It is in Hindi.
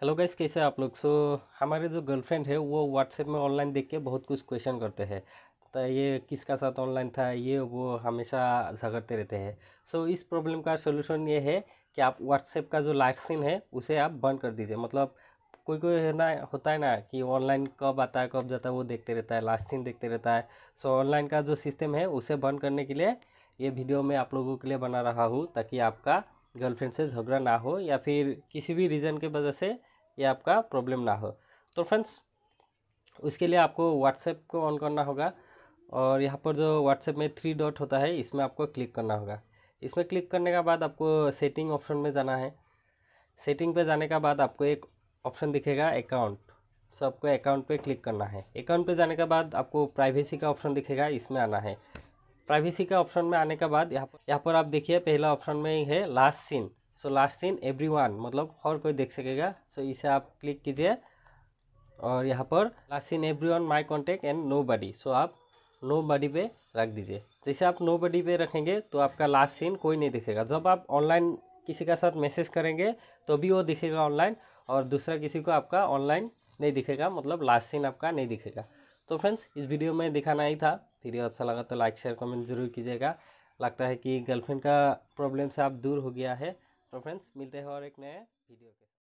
हेलो गाइस कैसे आप लोग सो हमारे जो गर्लफ्रेंड है वो व्हाट्सएप में ऑनलाइन देख के बहुत कुछ क्वेश्चन करते हैं तो ये किसका साथ ऑनलाइन था ये वो हमेशा झगड़ते रहते हैं सो so, इस प्रॉब्लम का सोल्यूशन ये है कि आप व्हाट्सएप का जो लाइट सीन है उसे आप बंद कर दीजिए मतलब कोई कोई है ना होता है ना कि ऑनलाइन कब आता है कब जाता है वो देखते रहता है लास्ट सीन देखते रहता है सो so, ऑनलाइन का जो सिस्टम है उसे बंद करने के लिए ये वीडियो मैं आप लोगों के लिए बना रहा हूँ ताकि आपका गर्लफ्रेंड से झगड़ा ना हो या फिर किसी भी रीज़न के वजह से ये आपका प्रॉब्लम ना हो तो फ्रेंड्स उसके लिए आपको व्हाट्सएप को ऑन करना होगा और यहाँ पर जो व्हाट्सएप में थ्री डॉट होता है इसमें आपको क्लिक करना होगा इसमें क्लिक करने के बाद आपको सेटिंग ऑप्शन में जाना है सेटिंग पे जाने के बाद आपको एक ऑप्शन दिखेगा अकाउंट सो आपको अकाउंट पे क्लिक करना है अकाउंट पे जाने के बाद आपको प्राइवेसी का ऑप्शन दिखेगा इसमें आना है प्राइवेसी का ऑप्शन में आने के बाद यहाँ यहाँ पर आप देखिए पहला ऑप्शन में ही है last seen so last seen everyone मतलब हर कोई देख सकेगा सो so, इसे आप क्लिक कीजिए और यहाँ पर last seen everyone my contact and nobody so आप नो बडी पे रख दीजिए जैसे आप नो बडी पे रखेंगे तो आपका लास्ट सीन कोई नहीं दिखेगा जब आप ऑनलाइन किसी के साथ मैसेज करेंगे तो भी वो दिखेगा ऑनलाइन और दूसरा किसी को आपका ऑनलाइन नहीं दिखेगा मतलब लास्ट सीन आपका नहीं दिखेगा तो फ्रेंड्स इस वीडियो में दिखाना ही था वीडियो अच्छा लगा तो लाइक शेयर कमेंट जरूर कीजिएगा लगता है कि गर्लफ्रेंड का प्रॉब्लम से आप दूर हो गया है तो फ्रेंड्स मिलते हैं और एक नए वीडियो के